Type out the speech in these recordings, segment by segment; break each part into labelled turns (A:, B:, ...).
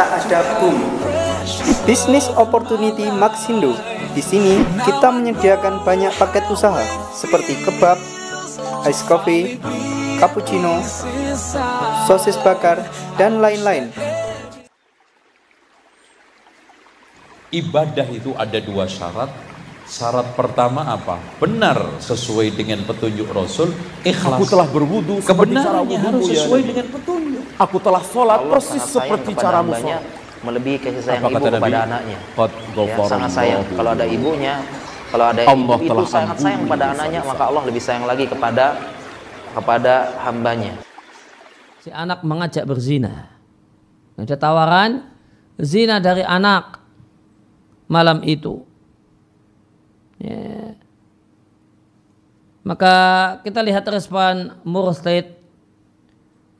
A: kita ada boom Business Opportunity Maxindo. Di sini kita menyediakan banyak paket usaha seperti kebab, ice coffee, cappuccino, sosis bakar, dan lain-lain. Ibadah itu ada dua syarat, Syarat pertama apa? Benar sesuai dengan petunjuk Rasul. Ikhlas. Aku telah berwudu kebenarannya harus ya sesuai ya, dengan petunjuk. Aku telah sholat Allah persis seperti cara sholat. Melebihi kasih sayang ibu kepada Nabi? anaknya. ya, sangat sayang kalau ada ibunya, kalau ada Allah ibu telah itu sangat sayang kepada anaknya, maka Allah lebih sayang lagi kepada kepada hambanya.
B: Si anak mengajak berzina. Ada tawaran zina dari anak malam itu Ya. Maka kita lihat respon murtad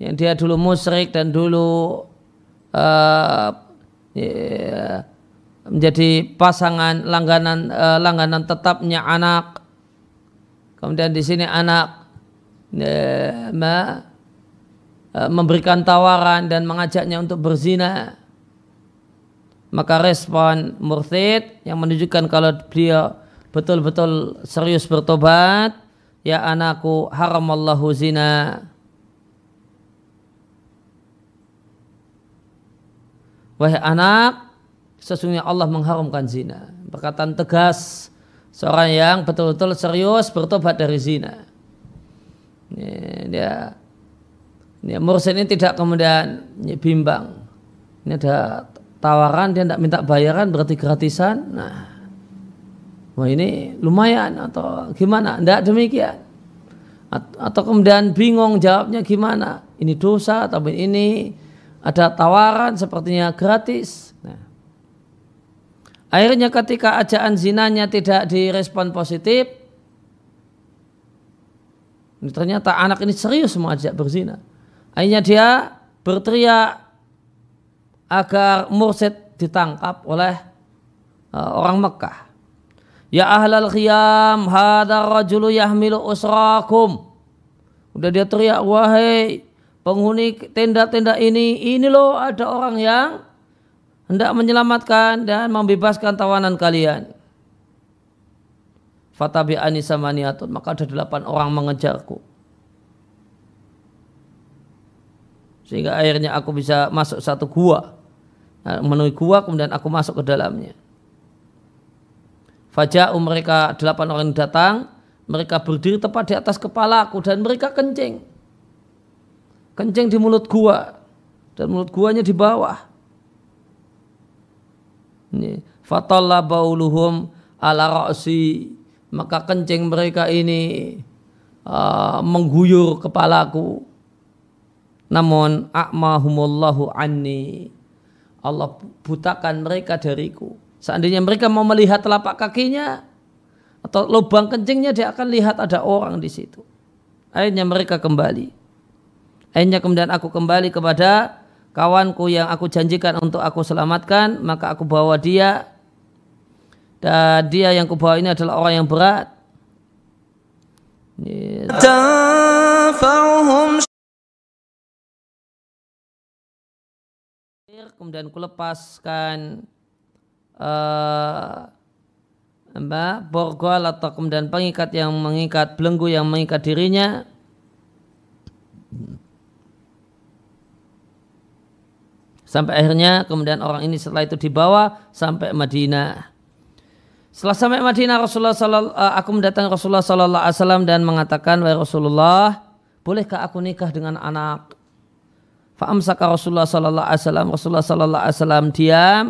B: yang dia dulu musyrik dan dulu uh, ya, menjadi pasangan langganan uh, langganan tetapnya anak. Kemudian di sini anak ya, ma, uh, memberikan tawaran dan mengajaknya untuk berzina. Maka respon murtad yang menunjukkan kalau beliau betul-betul serius bertobat ya anakku Allahu zina wahai anak sesungguhnya Allah mengharamkan zina perkataan tegas seorang yang betul-betul serius bertobat dari zina ini, dia ini mursin ini tidak kemudian bimbang ini ada tawaran dia tidak minta bayaran berarti gratisan nah wah ini lumayan atau gimana tidak demikian atau kemudian bingung jawabnya gimana ini dosa atau ini ada tawaran sepertinya gratis nah. akhirnya ketika ajaan zinanya tidak direspon positif ini ternyata anak ini serius mau ajak berzina akhirnya dia berteriak agar mursid ditangkap oleh eh, orang Mekah Ya ahlal khiyam hadar rajulu yahmilu usrakum. Udah dia teriak wahai penghuni tenda-tenda ini, ini loh ada orang yang hendak menyelamatkan dan membebaskan tawanan kalian. Fatabi Anisa maniatun maka ada delapan orang mengejarku. Sehingga akhirnya aku bisa masuk satu gua. Nah, menuju gua kemudian aku masuk ke dalamnya. Faja'u mereka delapan orang datang, mereka berdiri tepat di atas kepalaku dan mereka kencing. Kencing di mulut gua dan mulut guanya di bawah. Ini fatalla bauluhum ala ra'si maka kencing mereka ini uh, mengguyur kepalaku. Namun akmahumullahu anni. Allah butakan mereka dariku. Seandainya mereka mau melihat telapak kakinya atau lubang kencingnya dia akan lihat ada orang di situ. Akhirnya mereka kembali. Akhirnya kemudian aku kembali kepada kawanku yang aku janjikan untuk aku selamatkan, maka aku bawa dia dan dia yang kubawa ini adalah orang yang berat. Yes. Kemudian kulepaskan uh, apa borgol atau kemudian pengikat yang mengikat belenggu yang mengikat dirinya sampai akhirnya kemudian orang ini setelah itu dibawa sampai Madinah setelah sampai Madinah Rasulullah sallallahu, eh, aku mendatangi Rasulullah sallallahu alaihi wasallam dan mengatakan wahai Rasulullah bolehkah aku nikah dengan anak Fa'amsaka Rasulullah sallallahu alaihi wasallam Rasulullah sallallahu alaihi wasallam diam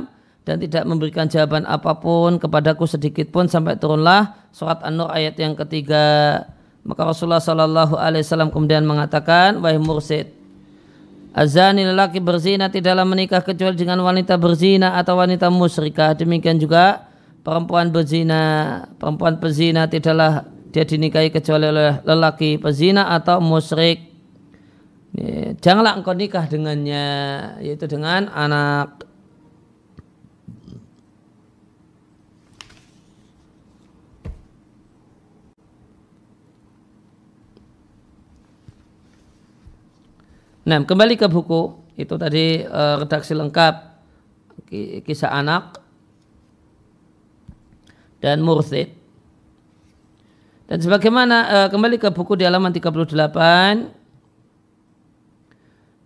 B: dan tidak memberikan jawaban apapun kepadaku sedikit pun sampai turunlah surat An-Nur ayat yang ketiga. Maka Rasulullah Shallallahu Alaihi Wasallam kemudian mengatakan, wahai mursid, azani lelaki berzina tidaklah menikah kecuali dengan wanita berzina atau wanita musyrikah. Demikian juga perempuan berzina, perempuan berzina tidaklah dia dinikahi kecuali oleh lelaki berzina atau musyrik. Ya, janganlah engkau nikah dengannya, yaitu dengan anak Nah, kembali ke buku itu tadi uh, redaksi lengkap kisah anak dan mursid. Dan sebagaimana uh, kembali ke buku di halaman 38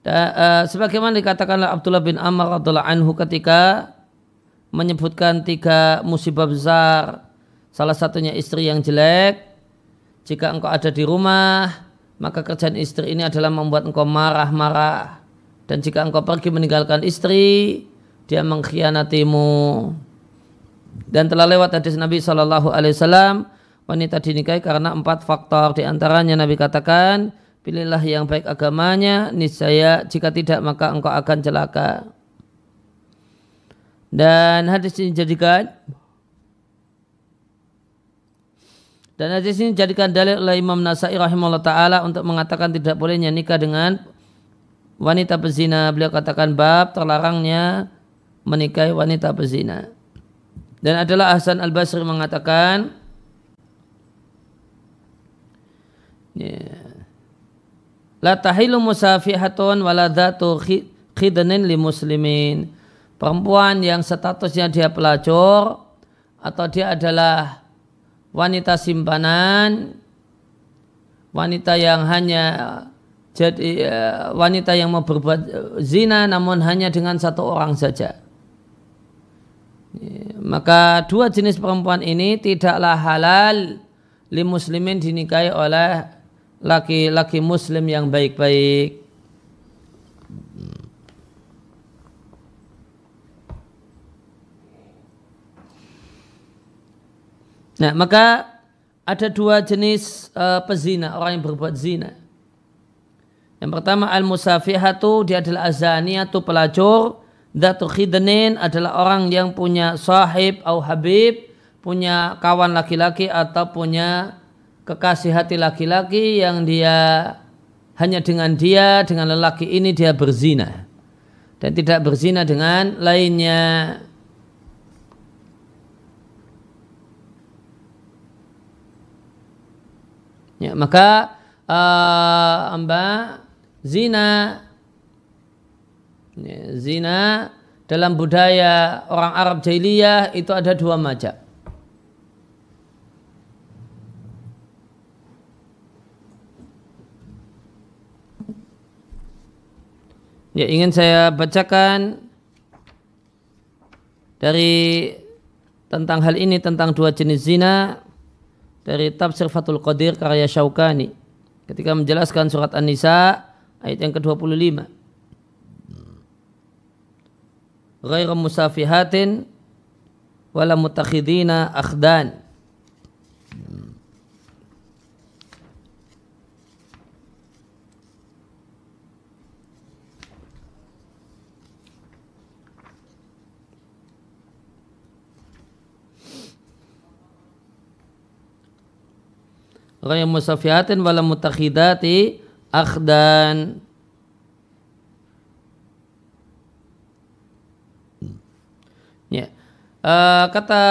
B: dan, uh, sebagaimana dikatakanlah Abdullah bin Amr radhiallahu anhu ketika menyebutkan tiga musibah besar salah satunya istri yang jelek jika engkau ada di rumah maka kerjaan istri ini adalah membuat engkau marah-marah dan jika engkau pergi meninggalkan istri dia mengkhianatimu dan telah lewat hadis Nabi Shallallahu Alaihi Wasallam wanita dinikahi karena empat faktor diantaranya Nabi katakan pilihlah yang baik agamanya niscaya jika tidak maka engkau akan celaka dan hadis ini jadikan Dan hadis ini jadikan dalil oleh Imam Nasai rahimahullah ta'ala untuk mengatakan tidak bolehnya nikah dengan wanita pezina. Beliau katakan bab terlarangnya menikahi wanita pezina. Dan adalah Hasan Al-Basri mengatakan, ya. La tahilu musafihatun waladatu khidnin li muslimin. Perempuan yang statusnya dia pelacur atau dia adalah wanita simpanan wanita yang hanya jadi eh, wanita yang mau berbuat eh, zina namun hanya dengan satu orang saja iya, maka dua jenis perempuan ini tidaklah halal li muslimin dinikahi oleh laki-laki muslim yang baik-baik Nah, maka ada dua jenis uh, pezina, orang yang berbuat zina. Yang pertama al-musafihatu, dia adalah atau pelacur, datu khidnin adalah orang yang punya sahib atau habib, punya kawan laki-laki atau punya kekasih hati laki-laki yang dia hanya dengan dia dengan lelaki ini dia berzina dan tidak berzina dengan lainnya. Ya, maka uh, amba zina ya, zina dalam budaya orang Arab jahiliyah itu ada dua macam. Ya, ingin saya bacakan dari tentang hal ini tentang dua jenis zina dari Tafsir Fathul Qadir karya Syaukani ketika menjelaskan surat An-Nisa ayat yang ke-25. Ghairu musafihatin wala mutakhidina akhdan. orang yang musafiatin wala mutakhidati akhdan ya uh, kata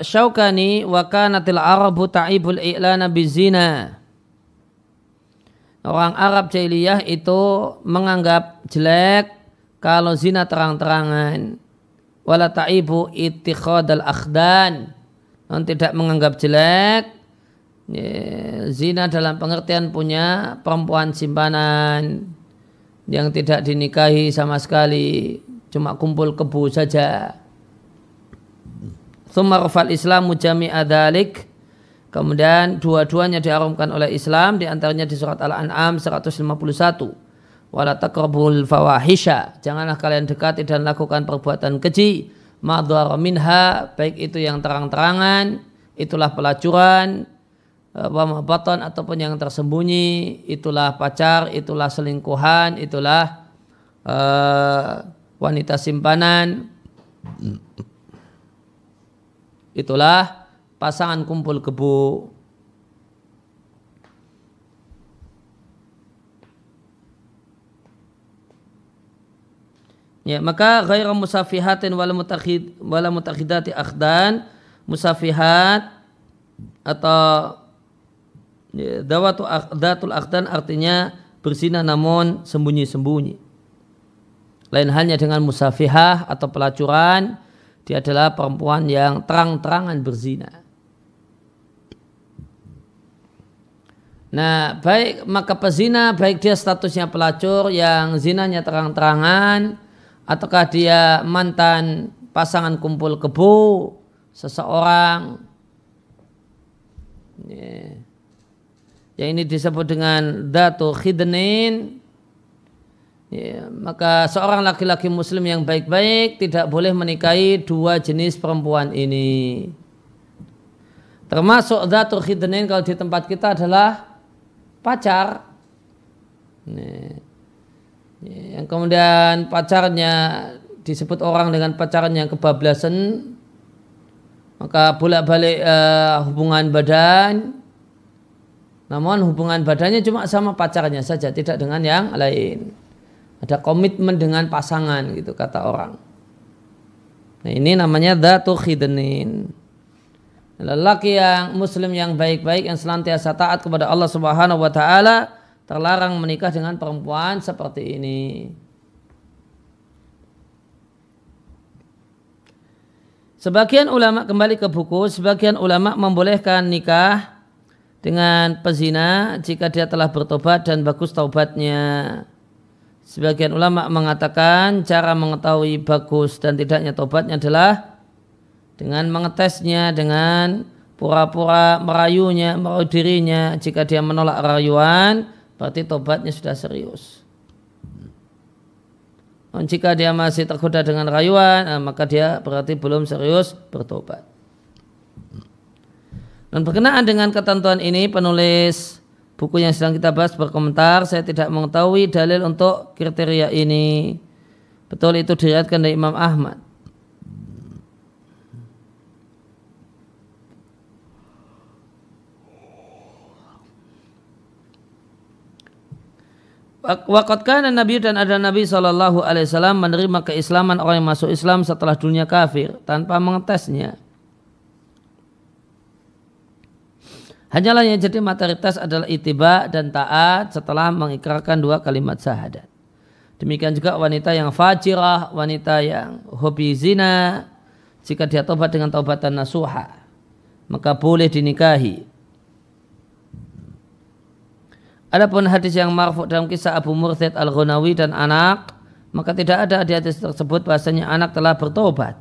B: Syaukani wa kanatil arabu ta'ibul i'lana bizina orang Arab jahiliyah itu menganggap jelek kalau zina terang-terangan wala ta'ibu ittikhadal akhdan dan tidak menganggap jelek zina dalam pengertian punya perempuan simpanan yang tidak dinikahi sama sekali cuma kumpul kebu saja Sumarfal Islam mujami adalik Kemudian dua-duanya diharumkan oleh Islam di antaranya di surat Al-An'am 151. Wala taqrabul fawahisha. Janganlah kalian dekati dan lakukan perbuatan keji. Madhar minha baik itu yang terang-terangan, itulah pelacuran, Eh, wamahbatan ataupun yang tersembunyi itulah pacar itulah selingkuhan itulah uh, wanita simpanan itulah pasangan kumpul kebu Ya, maka ghairu musafihatin wala mutakhid wala mutakhidati akhdan musafihat atau Ya, dawatu akhdatul akhdan artinya berzina namun sembunyi-sembunyi. Lain halnya dengan musafihah atau pelacuran, dia adalah perempuan yang terang-terangan berzina. Nah, baik maka pezina, baik dia statusnya pelacur yang zinanya terang-terangan, ataukah dia mantan pasangan kumpul kebu, seseorang. Yeah yang ini disebut dengan datu khidnin ya, maka seorang laki-laki muslim yang baik-baik tidak boleh menikahi dua jenis perempuan ini termasuk datu khidnin kalau di tempat kita adalah pacar ini. Ya, yang kemudian pacarnya disebut orang dengan pacarnya kebablasan maka bolak-balik uh, hubungan badan namun hubungan badannya cuma sama pacarnya saja, tidak dengan yang lain. Ada komitmen dengan pasangan gitu kata orang. Nah, ini namanya dhatu khidnin. Lelaki yang muslim yang baik-baik yang selantiasa taat kepada Allah Subhanahu wa taala terlarang menikah dengan perempuan seperti ini. Sebagian ulama kembali ke buku, sebagian ulama membolehkan nikah dengan pezina jika dia telah bertobat dan bagus taubatnya. Sebagian ulama mengatakan cara mengetahui bagus dan tidaknya taubatnya adalah dengan mengetesnya, dengan pura-pura merayunya, merayu dirinya. Jika dia menolak rayuan, berarti taubatnya sudah serius. Dan jika dia masih tergoda dengan rayuan, eh, maka dia berarti belum serius bertobat. Dan berkenaan dengan ketentuan ini penulis buku yang sedang kita bahas berkomentar saya tidak mengetahui dalil untuk kriteria ini. Betul itu diriatkan dari Imam Ahmad. Wakatkan Nabi dan ada Nabi saw menerima keislaman orang yang masuk Islam setelah dunia kafir tanpa mengetesnya. Hanyalah yang jadi materitas adalah itiba dan taat setelah mengikrarkan dua kalimat syahadat. Demikian juga wanita yang fajirah, wanita yang hobi zina, jika dia taubat dengan taubatan nasuha, maka boleh dinikahi. Adapun hadis yang marfu dalam kisah Abu Murtad Al-Ghunawi dan anak, maka tidak ada di hadis tersebut bahasanya anak telah bertobat.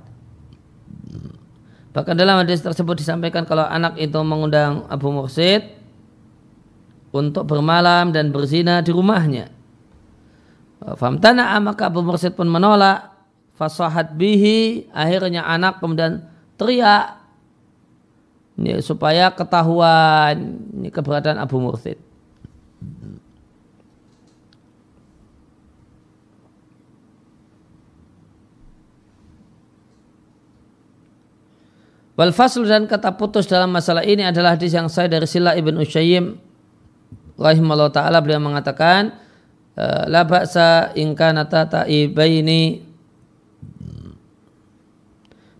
B: Bahkan dalam hadis tersebut disampaikan kalau anak itu mengundang Abu Mursid untuk bermalam dan berzina di rumahnya. Famtana maka Abu Mursid pun menolak. Fasahat bihi akhirnya anak kemudian teriak supaya ketahuan keberadaan Abu Mursid. Wal fasl dan kata putus dalam masalah ini adalah hadis yang saya dari Sila ibn Usyaim rahimahullah taala beliau mengatakan eh, la ba'sa in kana ta'ibaini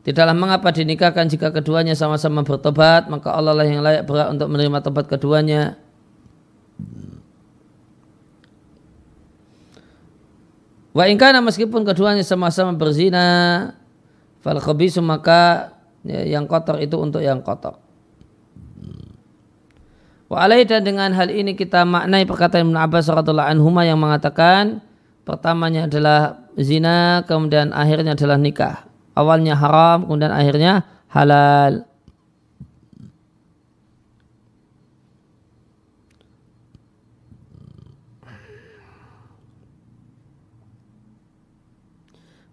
B: Tidaklah mengapa dinikahkan jika keduanya sama-sama bertobat, maka Allah lah yang layak berat untuk menerima tobat keduanya. Wa ingkana meskipun keduanya sama-sama berzina, fal khabisu maka ya, yang kotor itu untuk yang kotor Wa alaih dan dengan hal ini kita maknai perkataan Ibn Abbas radhiallahu anhu yang mengatakan pertamanya adalah zina, kemudian akhirnya adalah nikah. Awalnya haram, kemudian akhirnya halal.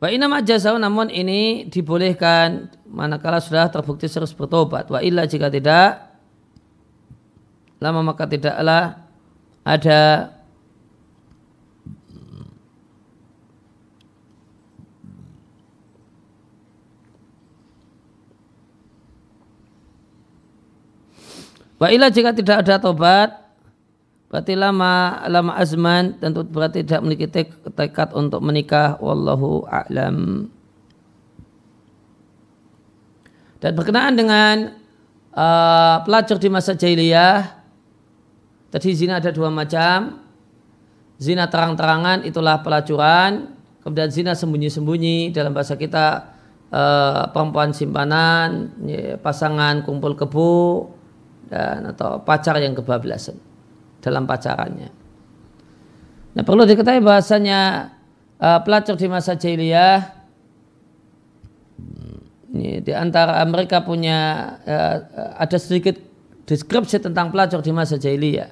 B: Wa inama jazau namun ini dibolehkan manakala sudah terbukti serius bertobat wa illa jika tidak lama maka tidaklah ada Wa ila jika tidak ada tobat berarti lama lama azman tentu berarti tidak memiliki tekad untuk menikah wallahu a'lam. Dan berkenaan dengan uh, pelacur di masa jahiliyah, tadi zina ada dua macam. Zina terang-terangan itulah pelacuran, kemudian zina sembunyi-sembunyi dalam bahasa kita uh, perempuan simpanan, pasangan kumpul kebu dan atau pacar yang kebablasan dalam pacarannya. Nah perlu diketahui bahasanya uh, pelacur di masa jahiliyah di antara mereka punya uh, ada sedikit deskripsi tentang pelacur di masa jahiliyah.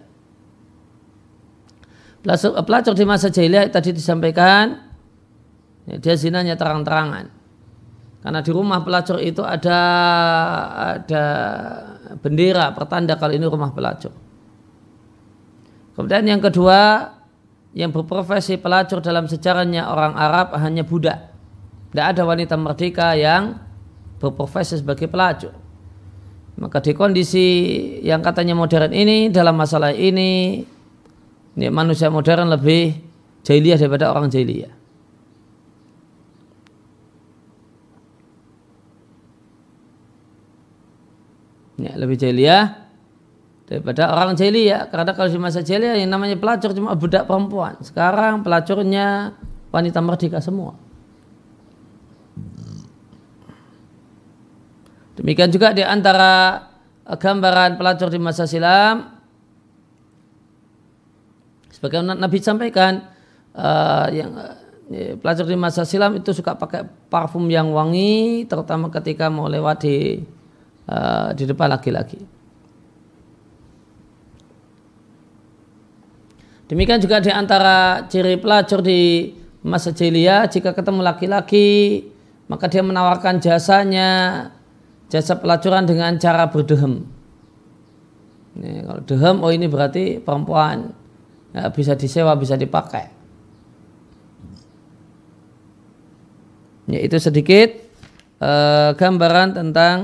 B: Pelacur, pelacur di masa jahiliyah tadi disampaikan ya, dia zinanya terang-terangan. Karena di rumah pelacur itu ada ada bendera pertanda kalau ini rumah pelacur. Kemudian yang kedua yang berprofesi pelacur dalam sejarahnya orang Arab hanya budak. Tidak ada wanita merdeka yang berprofesi sebagai pelacur. Maka di kondisi yang katanya modern ini dalam masalah ini ya manusia modern lebih jahiliyah daripada orang jahiliyah. Ya, lebih jeli ya daripada orang jeli ya karena kalau di masa jahiliyah yang namanya pelacur cuma budak perempuan. Sekarang pelacurnya wanita merdeka semua. Demikian juga di antara eh, gambaran pelacur di masa silam sebagaimana Nabi sampaikan uh, yang eh, pelacur di masa silam itu suka pakai parfum yang wangi terutama ketika mau lewat di uh, di depan laki-laki. Demikian juga di antara ciri pelacur di masa jeliah, jika ketemu laki-laki maka dia menawarkan jasanya jasa pelacuran dengan cara berdehem. Ini, kalau dehem, oh ini berarti perempuan ya, bisa disewa, bisa dipakai. Ya, itu sedikit eh, gambaran tentang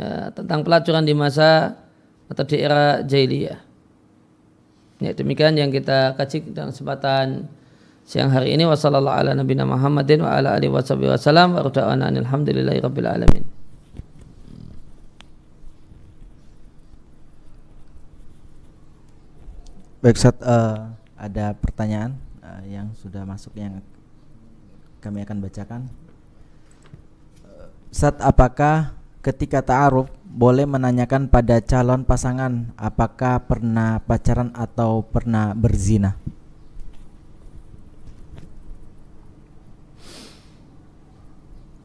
B: eh, tentang pelacuran di masa atau di era jahiliyah. Ya, demikian yang kita kaji dalam kesempatan siang hari ini wasallallahu ala nabiyina Muhammadin wa ala alihi washabihi wasallam wa radana alhamdulillahi rabbil alamin.
A: Baik, saat uh, eh, ada pertanyaan uh, yang sudah masuk yang kami akan bacakan. Eh, saat apakah ketika ta'aruf boleh menanyakan pada calon pasangan apakah pernah pacaran atau pernah berzina?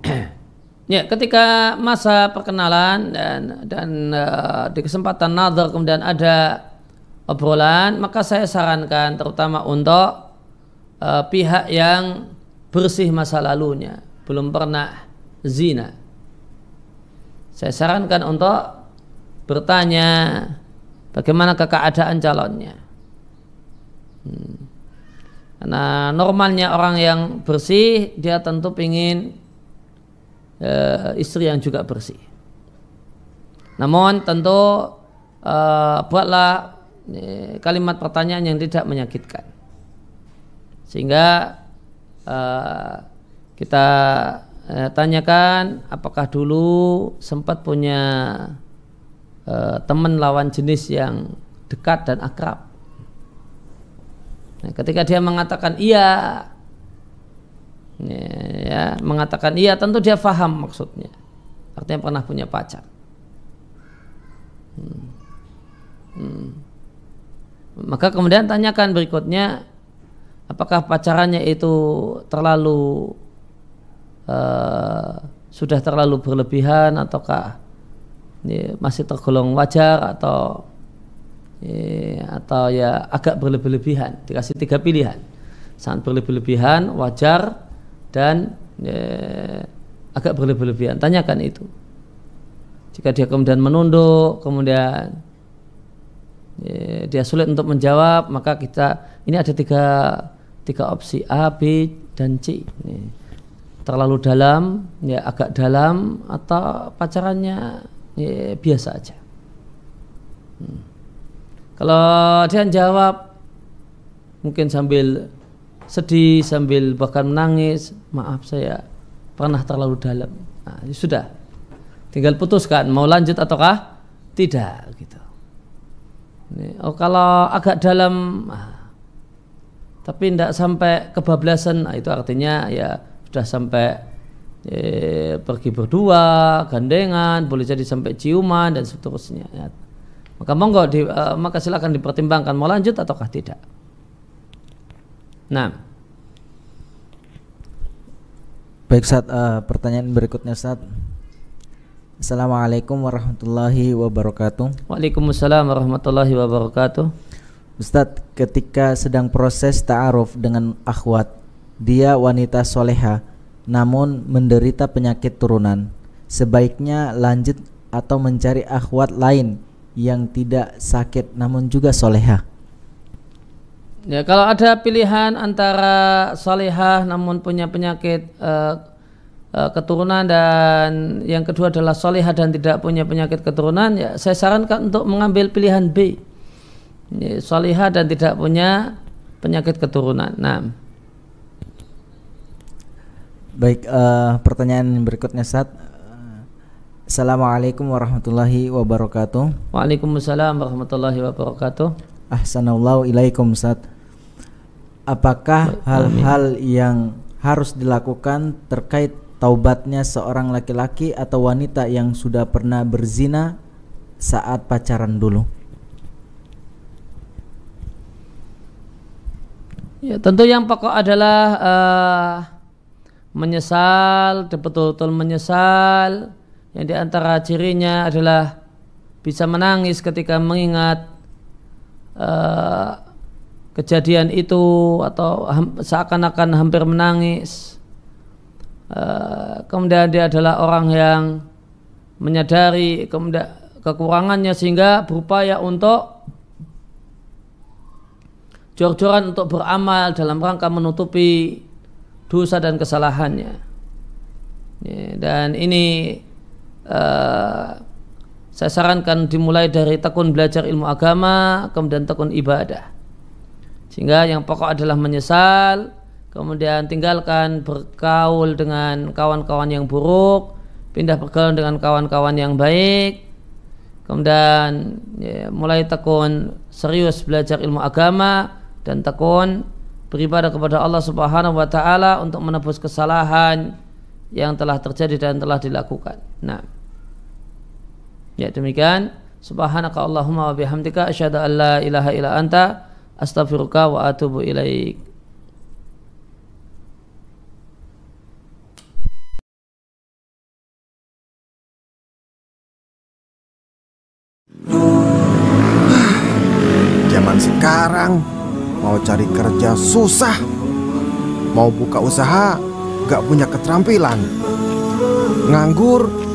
B: Ya, ketika masa perkenalan dan dan uh, di kesempatan nazar kemudian ada obrolan, maka saya sarankan terutama untuk uh, pihak yang bersih masa lalunya, belum pernah zina. Saya sarankan untuk bertanya bagaimana keadaan calonnya. Hmm. Karena normalnya orang yang bersih dia tentu ingin e, istri yang juga bersih. Namun tentu e, buatlah e, kalimat pertanyaan yang tidak menyakitkan. Sehingga e, kita e, tanyakan apakah dulu sempat punya e, teman lawan jenis yang dekat dan akrab. Nah, ketika dia mengatakan iya, ya mengatakan iya tentu dia faham maksudnya artinya pernah punya pacar hmm. Hmm. maka kemudian tanyakan berikutnya apakah pacarannya itu terlalu uh, sudah terlalu berlebihan ataukah ya, masih tergolong wajar atau ya, atau ya agak berlebihan dikasih tiga pilihan sangat berlebihan wajar dan ya, agak berlebihan. Tanyakan itu. Jika dia kemudian menunduk, kemudian ya, dia sulit untuk menjawab, maka kita ini ada tiga tiga opsi A, B, dan C. Ini. Ya. Terlalu dalam, ya agak dalam, atau pacarannya ya, biasa aja. Hmm. Kalau dia jawab mungkin sambil sedih sambil bahkan menangis maaf saya pernah terlalu dalam nah, ya sudah tinggal putuskan mau lanjut ataukah tidak gitu oh kalau agak dalam ah, tapi tidak sampai kebablasan nah, itu artinya ya sudah sampai eh, pergi berdua gandengan boleh jadi sampai ciuman dan seterusnya ya. maka monggo di, eh, maka silakan dipertimbangkan mau lanjut ataukah tidak Nah.
A: Baik saat uh, eh, pertanyaan berikutnya saat Assalamualaikum warahmatullahi wabarakatuh. Waalaikumsalam warahmatullahi wabarakatuh. Ustadz, ketika sedang proses ta'aruf dengan akhwat, dia wanita soleha, namun menderita penyakit turunan. Sebaiknya lanjut atau mencari akhwat lain yang tidak sakit namun juga soleha.
B: Ya, kalau ada pilihan antara salihah namun punya penyakit uh, uh, keturunan dan yang kedua adalah salihah dan tidak punya penyakit keturunan, ya saya sarankan untuk mengambil pilihan B. Ya, salihah dan tidak punya penyakit keturunan. Nah.
A: Baik, uh, pertanyaan berikutnya saat. Assalamualaikum warahmatullahi wabarakatuh.
B: Waalaikumsalam warahmatullahi wabarakatuh.
A: Ahsanallahu ilaikum Ustaz apakah ya, hal-hal yang harus dilakukan terkait taubatnya seorang laki-laki atau wanita yang sudah pernah berzina saat pacaran dulu?
B: Ya, tentu yang pokok adalah uh, menyesal, betul-betul menyesal. Yang diantara antara cirinya adalah bisa menangis ketika mengingat uh, kejadian itu atau seakan-akan hampir menangis. Eh, kemudian dia adalah orang yang menyadari kemudian kekurangannya sehingga berupaya untuk jor-joran untuk beramal dalam rangka menutupi dosa dan kesalahannya. Dan ini eh, saya sarankan dimulai dari tekun belajar ilmu agama, kemudian tekun ibadah. Sehingga yang pokok adalah menyesal, kemudian tinggalkan berkaul dengan kawan-kawan yang buruk, pindah bergaul dengan kawan-kawan yang baik, kemudian ya, mulai tekun serius belajar ilmu agama dan tekun beribadah kepada Allah Subhanahu wa taala untuk menebus kesalahan yang telah terjadi dan telah dilakukan. Nah. Ya demikian subhanaka allahumma wa bihamdika asyhadu an la ilaha illa anta astaghfiruka wa atubu ilaik
A: Zaman sekarang mau cari kerja susah, mau buka usaha gak punya keterampilan, nganggur